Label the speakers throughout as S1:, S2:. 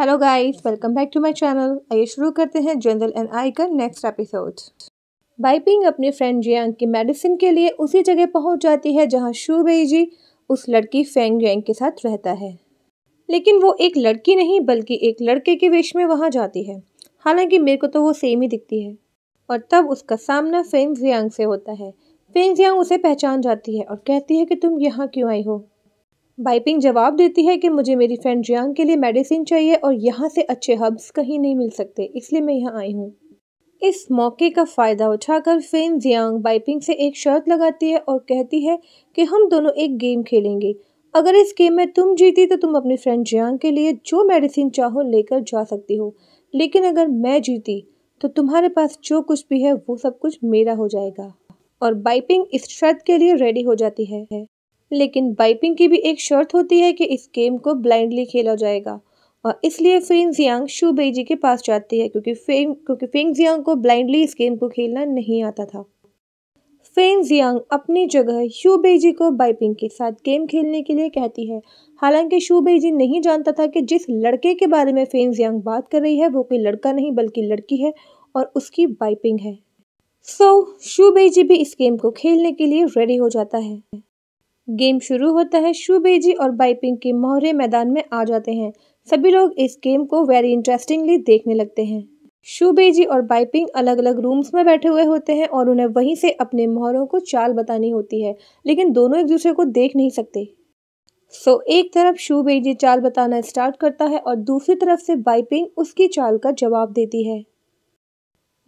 S1: Hello guys welcome back to my channel आइए शुरू करते हैं जनरल एंड आई का नेक्स्ट एपिसोड बाइपिंग अपने फ्रेंड जियांग की मेडिसिन के लिए उसी जगह पहुंच जाती है जहां शू जी उस लड़की फेंग जेंग के साथ रहता है लेकिन वो एक लड़की नहीं बल्कि एक लड़के के वेश में वहाँ जाती है हालांकि मेरे को तो वो सेम ही दिखती है और तब उसका सामना फेंग जियांग से होता है फेंग जियांग उसे पहचान जाती है और कहती है कि तुम यहाँ क्यों आई हो बाइपिंग जवाब देती है कि मुझे मेरी फ्रेंड जियांग के लिए मेडिसिन चाहिए और यहाँ से अच्छे हब्स कहीं नहीं मिल सकते इसलिए मैं यहाँ आई हूँ इस मौके का फ़ायदा उठाकर फेन जियांग बाइपिंग से एक शर्त लगाती है और कहती है कि हम दोनों एक गेम खेलेंगे अगर इस गेम में तुम जीती तो तुम अपनी फ्रेंड जियांग के लिए जो मेडिसिन चाहो लेकर जा सकती हो लेकिन अगर मैं जीती तो तुम्हारे पास जो कुछ भी है वो सब कुछ मेरा हो जाएगा और बाइपिंग इस शर्त के लिए रेडी हो जाती है लेकिन बाइपिंग की भी एक शर्त होती है कि इस गेम को ब्लाइंडली खेला जाएगा और इसलिए फेंग जियांग शू बेईजी के पास जाती है क्योंकि फेंग क्योंकि फेंग जियांग को ब्लाइंडली इस गेम को खेलना नहीं आता था फेंग जियांग अपनी जगह शू बेजी को बाइपिंग के साथ गेम खेलने के लिए कहती है हालांकि शू बेजी नहीं जानता था कि जिस लड़के के बारे में फेंग जियांग बात कर रही है वो कोई लड़का नहीं बल्कि लड़की है और उसकी बाइपिंग है सो so, शू बेजी भी इस गेम को खेलने के लिए रेडी हो जाता है गेम शुरू होता है बेजी और बाइपिंग के मोहरे मैदान में आ जाते हैं सभी लोग इस गेम को वेरी इंटरेस्टिंगली देखने लगते हैं बेजी और बाइपिंग अलग अलग रूम्स में बैठे हुए होते हैं और उन्हें वहीं से अपने मोहरों को चाल बतानी होती है लेकिन दोनों एक दूसरे को देख नहीं सकते सो so, एक तरफ बेजी चाल बताना स्टार्ट करता है और दूसरी तरफ से बाइपिंग उसकी चाल का जवाब देती है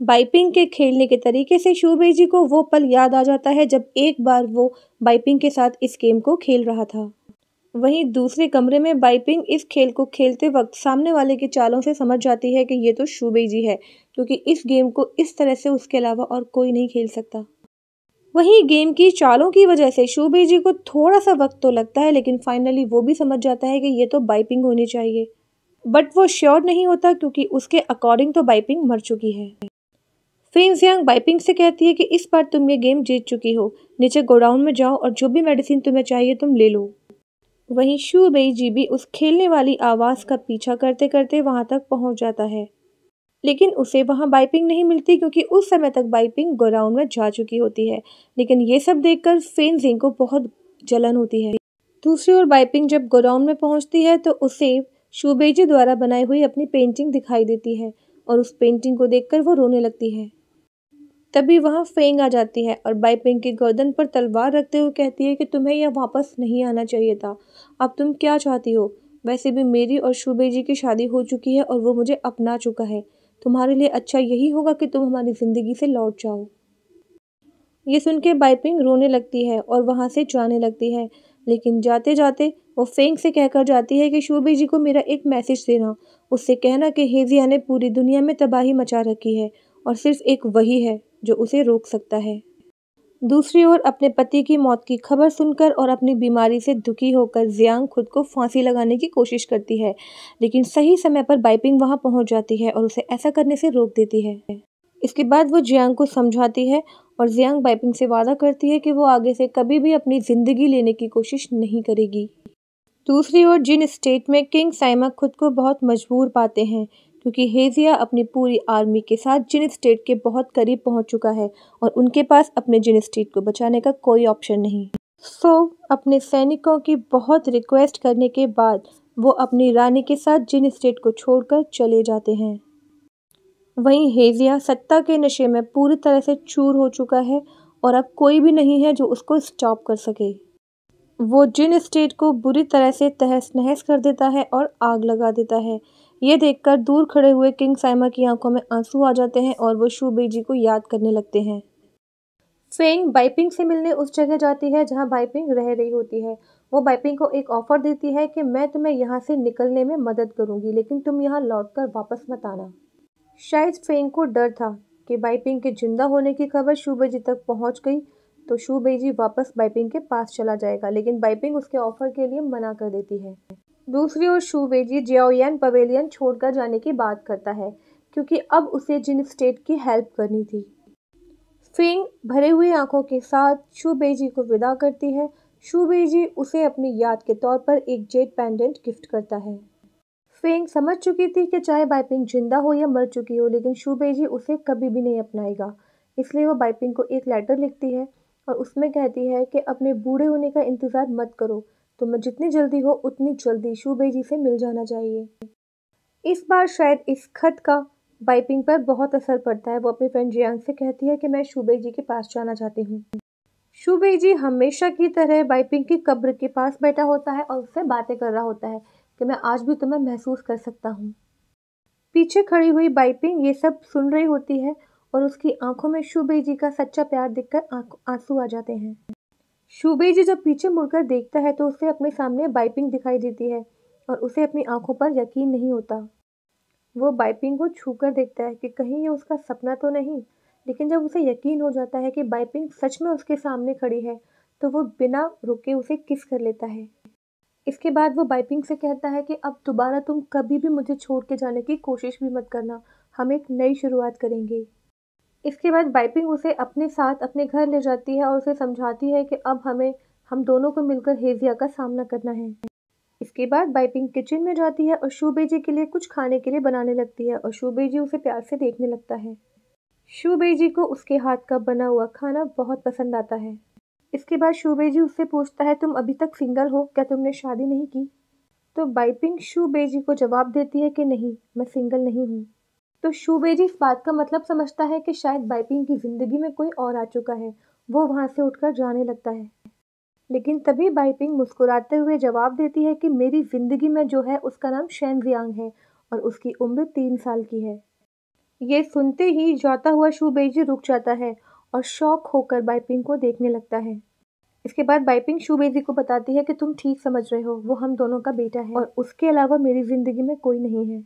S1: बाइपिंग के खेलने के तरीके से जी को वो पल याद आ जाता है जब एक बार वो बाइपिंग के साथ इस गेम को खेल रहा था वहीं दूसरे कमरे में बाइपिंग इस खेल को खेलते वक्त सामने वाले के चालों से समझ जाती है कि ये तो जी है क्योंकि इस गेम को इस तरह से उसके अलावा और कोई नहीं खेल सकता वहीं गेम की चालों की वजह से जी को थोड़ा सा वक्त तो लगता है लेकिन फाइनली वो भी समझ जाता है कि ये तो बाइपिंग होनी चाहिए बट वो श्योर नहीं होता क्योंकि उसके अकॉर्डिंग तो बाइपिंग मर चुकी है जियांग बाइपिंग से कहती है कि इस बार तुम ये गेम जीत चुकी हो नीचे गोडाउन में जाओ और जो भी मेडिसिन तुम्हें चाहिए तुम ले लो वहीं शू बेई जी भी उस खेलने वाली आवाज़ का पीछा करते करते वहाँ तक पहुँच जाता है लेकिन उसे वहाँ बाइपिंग नहीं मिलती क्योंकि उस समय तक बाइपिंग गोडाउन में जा चुकी होती है लेकिन ये सब देखकर फेनजिंग को बहुत जलन होती है दूसरी ओर बाइपिंग जब गोडाउन में पहुँचती है तो उसे शूबेजी द्वारा बनाई हुई अपनी पेंटिंग दिखाई देती है और उस पेंटिंग को देखकर वो रोने लगती है तभी वहाँ फेंग आ जाती है और बाईपिंग की गर्दन पर तलवार रखते हुए कहती है कि तुम्हें यह वापस नहीं आना चाहिए था अब तुम क्या चाहती हो वैसे भी मेरी और शूबे जी की शादी हो चुकी है और वो मुझे अपना चुका है तुम्हारे लिए अच्छा यही होगा कि तुम हमारी ज़िंदगी से लौट जाओ ये सुन के बाइपिंग रोने लगती है और वहाँ से जाने लगती है लेकिन जाते जाते वो फेंग से कहकर जाती है कि शूबे जी को मेरा एक मैसेज देना उससे कहना कि हेजिया ने पूरी दुनिया में तबाही मचा रखी है और सिर्फ एक वही है जो उसे रोक सकता है दूसरी ओर अपने पति की मौत की खबर सुनकर और अपनी बीमारी से दुखी होकर जियांग खुद को फांसी लगाने की कोशिश करती है लेकिन सही समय पर बाइपिंग वहां पहुंच जाती है और उसे ऐसा करने से रोक देती है इसके बाद वो जियांग को समझाती है और जियांग बाइपिंग से वादा करती है कि वो आगे से कभी भी अपनी ज़िंदगी लेने की कोशिश नहीं करेगी दूसरी ओर जिन स्टेट में किंग साइमा खुद को बहुत मजबूर पाते हैं क्योंकि हेजिया अपनी पूरी आर्मी के साथ जिन स्टेट के बहुत करीब पहुंच चुका है और उनके पास अपने जिन स्टेट को बचाने का कोई ऑप्शन नहीं सो so, अपने सैनिकों की बहुत रिक्वेस्ट करने के बाद वो अपनी रानी के साथ जिन स्टेट को छोड़कर चले जाते हैं वहीं हेजिया सत्ता के नशे में पूरी तरह से चूर हो चुका है और अब कोई भी नहीं है जो उसको स्टॉप कर सके वो जिन स्टेट को बुरी तरह से तहस नहस कर देता है और आग लगा देता है ये देखकर दूर खड़े हुए किंग साइमा की आंखों में आंसू आ जाते हैं और वो शू जी को याद करने लगते हैं फेंग बाइपिंग से मिलने उस जगह जाती है जहाँ बाइपिंग रह रही होती है वो बाइपिंग को एक ऑफर देती है कि मैं तुम्हें यहाँ से निकलने में मदद करूँगी लेकिन तुम यहाँ लौट वापस मत आना शायद फेंग को डर था कि बाइपिंग के जिंदा होने की खबर बेजी तक पहुँच गई तो बेजी वापस बाइपिंग के पास चला जाएगा लेकिन बाइपिंग उसके ऑफर के लिए मना कर देती है दूसरी ओर शुवेजी जियाओयान पवेलियन छोड़कर जाने की बात करता है क्योंकि अब उसे जिन स्टेट की हेल्प करनी थी फिंग भरे हुए आंखों के साथ शुबेजी को विदा करती है शुबेजी उसे अपनी याद के तौर पर एक जेट पेंडेंट गिफ्ट करता है फिंग समझ चुकी थी कि चाहे बाइपिंग जिंदा हो या मर चुकी हो लेकिन शुबेजी उसे कभी भी नहीं अपनाएगा इसलिए वो बाइपिंग को एक लेटर लिखती है और उसमें कहती है कि अपने बूढ़े होने का इंतज़ार मत करो तो मैं जितनी जल्दी हो उतनी जल्दी शूबे जी से मिल जाना चाहिए इस बार शायद इस खत का बाइपिंग पर बहुत असर पड़ता है वो अपनी फ्रेंड जियांग से कहती है कि मैं शूबे जी के पास जाना चाहती हूँ शूबे जी हमेशा की तरह बाइपिंग की कब्र के पास बैठा होता है और उससे बातें कर रहा होता है कि मैं आज भी तुम्हें महसूस कर सकता हूँ पीछे खड़ी हुई बाइपिंग ये सब सुन रही होती है और उसकी आंखों में शुभे जी का सच्चा प्यार देखकर आंसू आ जाते हैं जी जब पीछे मुड़कर देखता है तो उसे अपने सामने बाइपिंग दिखाई देती है और उसे अपनी आंखों पर यकीन नहीं होता वो बाइपिंग को कर देखता है कि कहीं ये उसका सपना तो नहीं लेकिन जब उसे यकीन हो जाता है कि बाइपिंग सच में उसके सामने खड़ी है तो वो बिना रुके उसे किस कर लेता है इसके बाद वो बाइपिंग से कहता है कि अब दोबारा तुम कभी भी मुझे छोड़ के जाने की कोशिश भी मत करना हम एक नई शुरुआत करेंगे इसके बाद बाइपिंग उसे अपने साथ अपने घर ले जाती है और उसे समझाती है कि अब हमें हम दोनों को मिलकर हेजिया का सामना करना है इसके बाद बाइपिंग किचन में जाती है और जी के लिए कुछ खाने के लिए बनाने लगती है और जी उसे प्यार से देखने लगता है जी को उसके हाथ का बना हुआ खाना बहुत पसंद आता है इसके बाद जी उससे पूछता है तुम अभी तक सिंगल हो क्या तुमने शादी नहीं की तो बाइपिंग जी को जवाब देती है कि नहीं मैं सिंगल नहीं हूँ तो शुबेजी इस बात का मतलब समझता है कि शायद बाइपिंग की ज़िंदगी में कोई और आ चुका है वो वहाँ से उठकर जाने लगता है लेकिन तभी बाइपिंग मुस्कुराते हुए जवाब देती है कि मेरी ज़िंदगी में जो है उसका नाम शैन जियांग है और उसकी उम्र तीन साल की है ये सुनते ही जाता हुआ शूबेजी रुक जाता है और शौक होकर बाइपिंग को देखने लगता है इसके बाद बाइपिंग शूबेजी को बताती है कि तुम ठीक समझ रहे हो वो हम दोनों का बेटा है और उसके अलावा मेरी ज़िंदगी में कोई नहीं है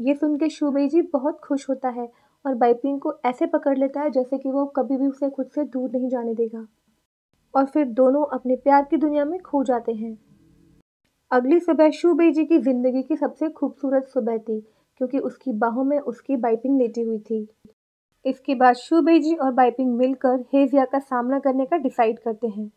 S1: ये के शूबई जी बहुत खुश होता है और बाइपिंग को ऐसे पकड़ लेता है जैसे कि वो कभी भी उसे खुद से दूर नहीं जाने देगा और फिर दोनों अपने प्यार की दुनिया में खो जाते हैं अगली सुबह शूबई जी की ज़िंदगी की सबसे खूबसूरत सुबह थी क्योंकि उसकी बाहों में उसकी बाइपिंग लेटी हुई थी इसके बाद शूबई जी और बाइपिंग मिलकर हेजिया का सामना करने का डिसाइड करते हैं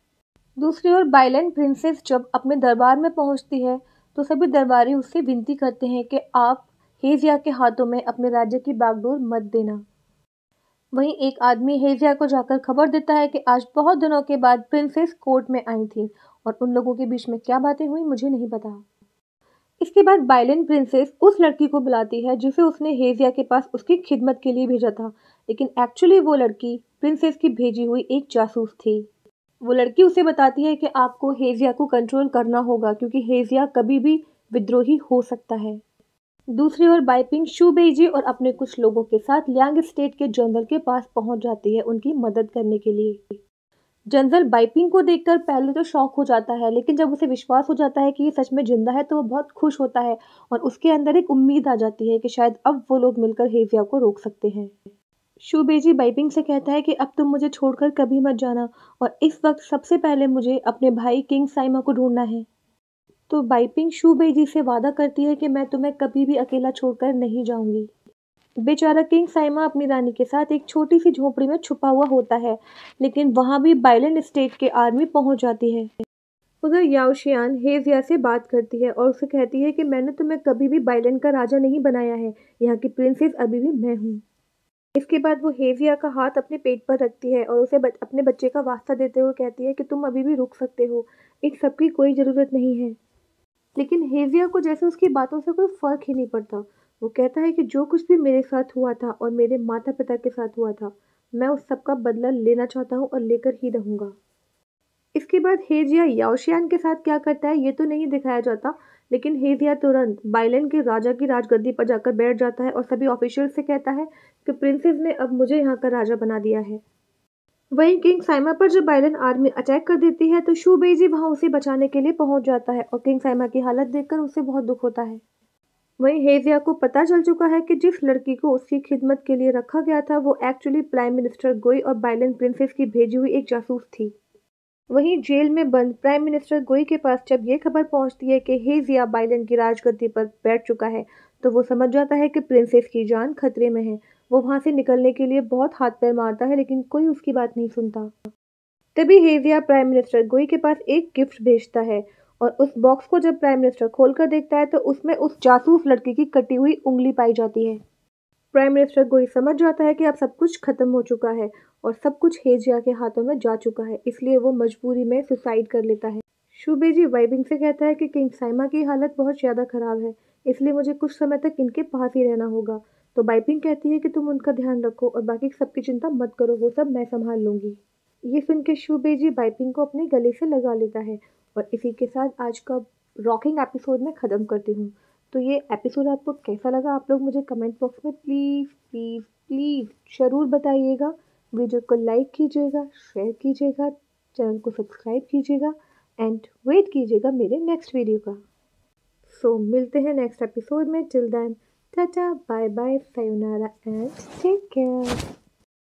S1: दूसरी ओर बाइलन प्रिंसेस जब अपने दरबार में पहुंचती है तो सभी दरबारी उससे विनती करते हैं कि आप हेजिया के हाथों में अपने राज्य की बागडोर मत देना वहीं एक आदमी हेजिया को जाकर खबर देता है कि आज बहुत दिनों के बाद प्रिंसेस कोर्ट में आई थी और उन लोगों के बीच में क्या बातें हुई मुझे नहीं पता इसके बाद बाइलेन प्रिंसेस उस लड़की को बुलाती है जिसे उसने हेजिया के पास उसकी खिदमत के लिए भेजा था लेकिन एक्चुअली वो लड़की प्रिंसेस की भेजी हुई एक जासूस थी वो लड़की उसे बताती है कि आपको हेजिया को कंट्रोल करना होगा क्योंकि हेजिया कभी भी विद्रोही हो सकता है दूसरी ओर बाइपिंग शूबेजी और अपने कुछ लोगों के साथ लियांग स्टेट के जनरल के पास पहुंच जाती है उनकी मदद करने के लिए जनरल बाइपिंग को देखकर पहले तो शौक हो जाता है लेकिन जब उसे विश्वास हो जाता है कि ये सच में जिंदा है तो वो बहुत खुश होता है और उसके अंदर एक उम्मीद आ जाती है कि शायद अब वो लोग मिलकर हेविया को रोक सकते हैं शूबेजी बाइपिंग से कहता है कि अब तुम मुझे छोड़कर कभी मत जाना और इस वक्त सबसे पहले मुझे अपने भाई किंग साइमा को ढूंढना है तो बाइपिंग जी से वादा करती है कि मैं तुम्हें कभी भी अकेला छोड़कर नहीं जाऊंगी बेचारा किंग साइमा अपनी रानी के साथ एक छोटी सी झोपड़ी में छुपा हुआ होता है लेकिन वहाँ भी बाइलन स्टेट के आर्मी पहुँच जाती है उधर याओशियान हेजिया से बात करती है और उसे कहती है कि मैंने तुम्हें कभी भी बाइलन का राजा नहीं बनाया है यहाँ की प्रिंसेस अभी भी मैं हूँ इसके बाद वो हेजिया का हाथ अपने पेट पर रखती है और उसे अपने बच्चे का वास्ता देते हुए कहती है कि तुम अभी भी रुक सकते हो इस सब की कोई ज़रूरत नहीं है लेकिन हेविया को जैसे उसकी बातों से कोई फ़र्क ही नहीं पड़ता वो कहता है कि जो कुछ भी मेरे साथ हुआ था और मेरे माता पिता के साथ हुआ था मैं उस सब का बदला लेना चाहता हूँ और लेकर ही रहूँगा इसके बाद हेजिया याओशियान के साथ क्या करता है ये तो नहीं दिखाया जाता लेकिन हेजिया तुरंत बाइलन के राजा की राजगद्दी पर जाकर बैठ जाता है और सभी ऑफिशियल से कहता है कि प्रिंसेस ने अब मुझे यहाँ का राजा बना दिया है वहीं किंग साइमा पर जब बाइडन आर्मी अटैक कर देती है तो शुबेजी वहां उसे बचाने के लिए पहुंच जाता है और किंग साइमा की हालत देखकर उसे बहुत दुख होता है वहीं हेजिया को पता चल चुका है कि जिस लड़की को उसकी खिदमत के लिए रखा गया था वो एक्चुअली प्राइम मिनिस्टर गोई और बाइलन प्रिंसेस की भेजी हुई एक जासूस थी वहीं जेल में बंद प्राइम मिनिस्टर गोई के पास जब ये खबर पहुंचती है कि हेजिया बाइलन की राजगद्दी पर बैठ चुका है तो वो समझ जाता है कि प्रिंसेस की जान खतरे में है वो वहाँ से निकलने के लिए बहुत हाथ पैर मारता है लेकिन कोई उसकी बात नहीं सुनता तभी हेजिया प्राइम मिनिस्टर गोई के पास एक गिफ्ट भेजता है और उस बॉक्स को जब प्राइम मिनिस्टर खोलकर देखता है तो उसमें उस जासूस लड़की की कटी हुई उंगली पाई जाती है प्राइम मिनिस्टर गोई समझ जाता है कि अब सब कुछ खत्म हो चुका है और सब कुछ हेजिया के हाथों में जा चुका है इसलिए वो मजबूरी में सुसाइड कर लेता है जी वाइबिंग से कहता है कि किंग साइमा की हालत बहुत ज़्यादा ख़राब है इसलिए मुझे कुछ समय तक इनके पास ही रहना होगा तो बाइपिंग कहती है कि तुम उनका ध्यान रखो और बाकी सबकी चिंता मत करो वो सब मैं संभाल लूँगी ये सुन के जी बाइपिंग को अपने गले से लगा लेता है और इसी के साथ आज का रॉकिंग एपिसोड मैं ख़त्म करती हूँ तो ये एपिसोड आपको कैसा लगा आप लोग मुझे कमेंट बॉक्स में प्लीज़ प्लीज़ प्लीज़ ज़रूर बताइएगा वीडियो को लाइक कीजिएगा शेयर कीजिएगा चैनल को सब्सक्राइब कीजिएगा एंड वेट कीजिएगा मेरे नेक्स्ट वीडियो का सो so, मिलते हैं नेक्स्ट एपिसोड में till then Tata, bye bye, sayonara, and take care.